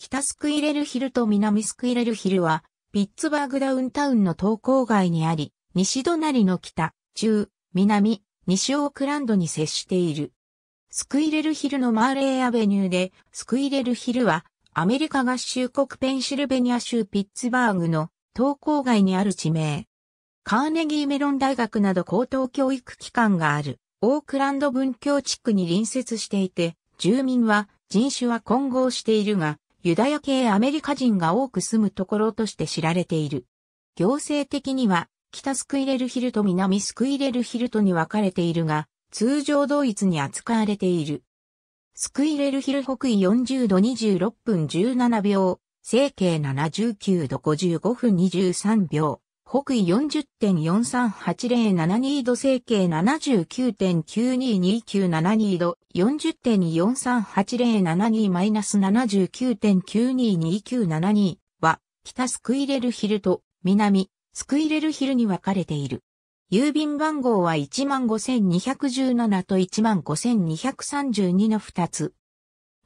北スクイレルヒルと南スクイレルヒルは、ピッツバーグダウンタウンの東郊外にあり、西隣の北、中、南、西オークランドに接している。スクイレルヒルのマーレーアベニューで、スクイレルヒルは、アメリカ合衆国ペンシルベニア州ピッツバーグの東郊外にある地名。カーネギーメロン大学など高等教育機関がある、オークランド文教地区に隣接していて、住民は人種は混合しているが、ユダヤ系アメリカ人が多く住むところとして知られている。行政的には、北スクイレルヒルと南スクイレルヒルとに分かれているが、通常同一に扱われている。スクイレルヒル北緯40度26分17秒、整形79度55分23秒。北緯40.438072度整形79.922972度40.438072-79.922972は北スクイレルヒルと南スクイレルヒルに分かれている。郵便番号は15217と15232の2つ。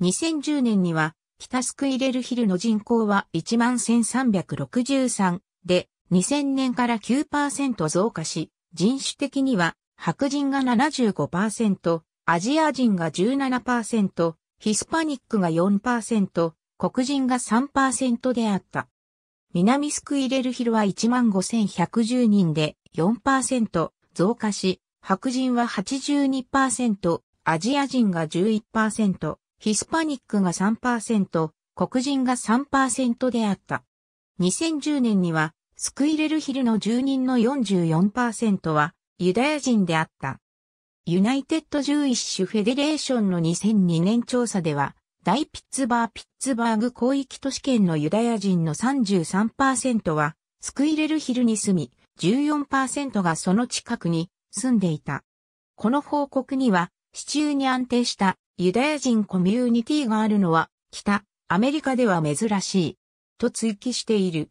2010年には北スクイレルヒルの人口は11363で2000年から9%増加し、人種的には白人が75%、アジア人が17%、ヒスパニックが4%、黒人が3%であった。南スクイレルヒルは15,110人で4%増加し、白人は82%、アジア人が11%、ヒスパニックが3%、黒人が3%であった。2010年にはスクイレルヒルの住人の44%はユダヤ人であった。ユナイテッド・ジューイッシュ・フェデレーションの2002年調査では、大ピッツバー・ピッツバーグ広域都市圏のユダヤ人の33%は、スクイレルヒルに住み、14%がその近くに住んでいた。この報告には、市中に安定したユダヤ人コミュニティがあるのは、北、アメリカでは珍しい、と追記している。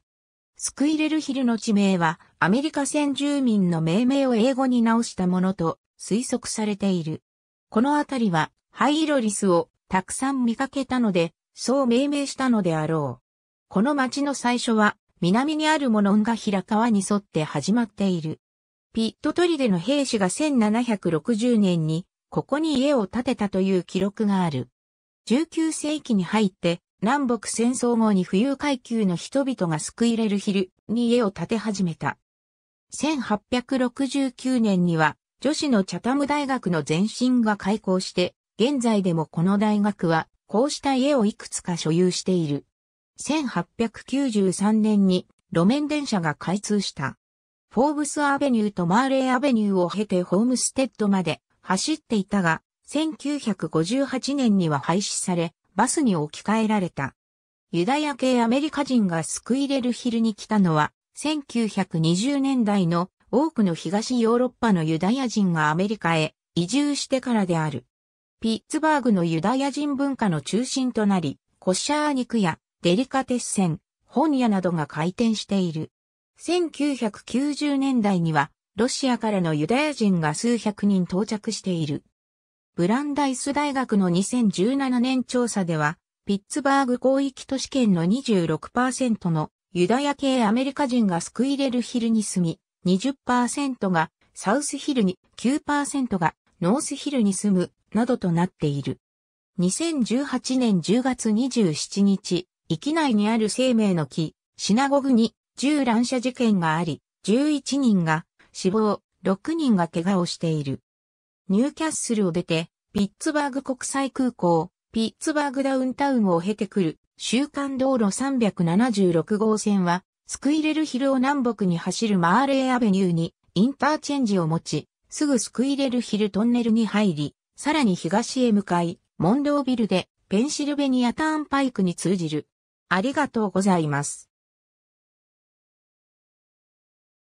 スクイレルヒルの地名は、アメリカ先住民の命名を英語に直したものと推測されている。この辺りは、ハイイロリスをたくさん見かけたので、そう命名したのであろう。この町の最初は、南にあるモノンが平川に沿って始まっている。ピットトリデの兵士が1760年に、ここに家を建てたという記録がある。19世紀に入って、南北戦争後に富裕階級の人々が救い入れる昼に家を建て始めた。1869年には女子のチャタム大学の前身が開校して、現在でもこの大学はこうした家をいくつか所有している。1893年に路面電車が開通した。フォーブスアベニューとマーレーアベニューを経てホームステッドまで走っていたが、1958年には廃止され、バスに置き換えられた。ユダヤ系アメリカ人が救い入れる昼に来たのは、1920年代の多くの東ヨーロッパのユダヤ人がアメリカへ移住してからである。ピッツバーグのユダヤ人文化の中心となり、コッシャー肉やデリカテッセン、本屋などが開店している。1990年代には、ロシアからのユダヤ人が数百人到着している。ブランダイス大学の2017年調査では、ピッツバーグ広域都市圏の26%のユダヤ系アメリカ人がスクイレルヒルに住み、20%がサウスヒルに、9%がノースヒルに住む、などとなっている。2018年10月27日、域内にある生命の木、シナゴグに銃乱射事件があり、11人が死亡、6人が怪我をしている。ニューキャッスルを出て、ピッツバーグ国際空港、ピッツバーグダウンタウンを経てくる、週間道路376号線は、スクイレルヒルを南北に走るマーレーアベニューにインターチェンジを持ち、すぐスクイレルヒルトンネルに入り、さらに東へ向かい、モンロービルでペンシルベニアターンパイクに通じる。ありがとうございます。